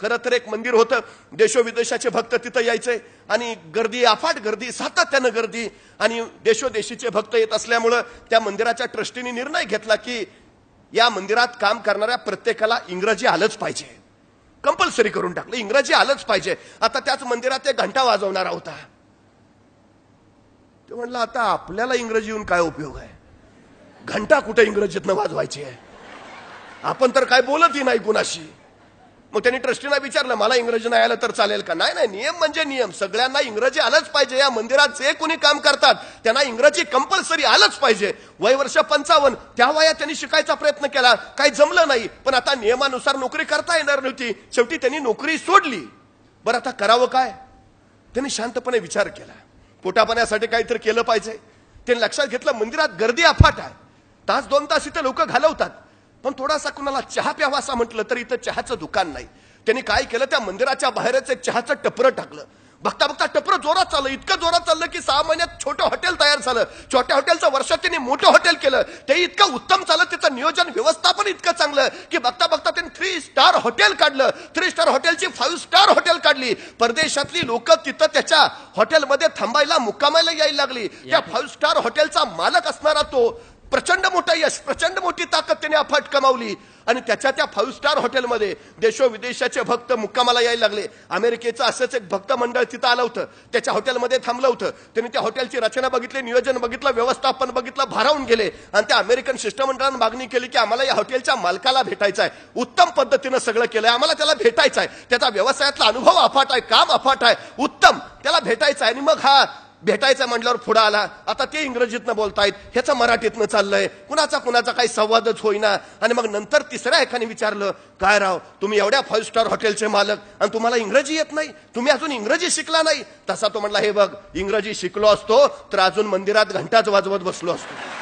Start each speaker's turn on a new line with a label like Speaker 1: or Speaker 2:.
Speaker 1: खरं तर एक मंदिर होतं देशोविदेशाचे भक्त तिथं यायचे आणि गर्दी अफाट गर्दी सातत्यानं गर्दी आणि देशोदेशीचे भक्त येत असल्यामुळं त्या मंदिराच्या ट्रस्टीने निर्णय घेतला की या मंदिरात काम करणाऱ्या प्रत्येकाला इंग्रजी आलंच पाहिजे कंपल्सरी करून टाकलं इंग्रजी आलंच पाहिजे आता त्याच मंदिरात ते घंटा वाजवणारा होता ते म्हणलं आता आपल्याला इंग्रजी येऊन काय उपयोग आहे घंटा कुठे इंग्रजीतनं वाजवायची आहे आपण तर काय बोलतही नाही कुणाशी मग त्यांनी ट्रस्टीना विचारलं मला इंग्रजी नाही आलं तर चालेल का नाही नाही नियम म्हणजे नियम सगळ्यांना इंग्रजी आलंच पाहिजे या मंदिरात जे कोणी काम करतात त्यांना इंग्रजी कंपल्सरी आलंच पाहिजे वय वर्ष पंचावन्न त्या वयात त्यांनी शिकायचा प्रयत्न केला काही जमलं नाही पण आता नियमानुसार नोकरी करता येणार नव्हती शेवटी त्यांनी नोकरी सोडली बरं आता करावं काय त्यांनी शांतपणे विचार केला पोटापाण्यासाठी काहीतरी केलं पाहिजे त्यांनी लक्षात घेतलं मंदिरात गर्दी अफाट आहे तास दोन तास इथे लोक घालवतात पण थोडासा कुणाला चहा प्यावा असा म्हटलं तर इथं चहाचं दुकान नाही त्यांनी काय केलं त्या मंदिराच्या बाहेरच चहाचं टपरं टाकलं बघता बघता टपर जोरात चाललं इतकं जोरात चाललं की सहा महिन्यात छोटं हॉटेल तयार झालं छोट्या हॉटेलचं वर्षात त्यांनी मोठं हॉटेल केलं ते इतकं उत्तम चाललं त्याचं नियोजन व्यवस्थापन इतकं चांगलं की बघता बघता त्यांनी थ्री स्टार हॉटेल काढलं थ्री स्टार हॉटेलची फाईव्ह स्टार हॉटेल काढली परदेशातली लोक तिथं त्याच्या हॉटेलमध्ये थांबायला मुक्कामायला यायला लागली त्या फाईव्ह स्टार हॉटेलचा मालक असणारा तो प्रचंड मोठा यश प्रचंड मोठी ताकद त्याने अफाट कमावली आणि त्याच्या त्या फाईव्ह स्टार हॉटेलमध्ये विदेशाचे भक्त मुक्कामाला यायला लागले अमेरिकेचं असंच एक भक्त मंडळ तिथं आलं होतं त्याच्या हॉटेलमध्ये थांबलं होतं त्याने त्या हॉटेलची रचना बघितली नियोजन बघितलं व्यवस्थापन बघितलं भारावून गेले आणि त्या अमेरिकन शिष्टमंडळानं मागणी केली की आम्हाला या हॉटेलच्या मालकाला भेटायचं आहे उत्तम पद्धतीनं सगळं केलंय आम्हाला त्याला भेटायचं आहे त्याचा व्यवसायातला अनुभव अफाट आहे काम अफाट आहे उत्तम त्याला भेटायचं आहे आणि मग हा भेटायचा म्हटल्यावर पुढं आला आता ते इंग्रजीतनं बोलतायत ह्याचं मराठीतनं चाललंय कुणाचा कुणाचा काही संवादच होईना आणि मग नंतर तिसऱ्या एकाने विचारलं काय राव तुम्ही एवढ्या फाईव्ह स्टार हॉटेलचे मालक आणि तुम्हाला इंग्रजी येत नाही तुम्ही अजून इंग्रजी शिकला नाही तसा तो म्हटला हे बघ इंग्रजी शिकलो असतो तर अजून मंदिरात घंटाच वाजवत बसलो असतो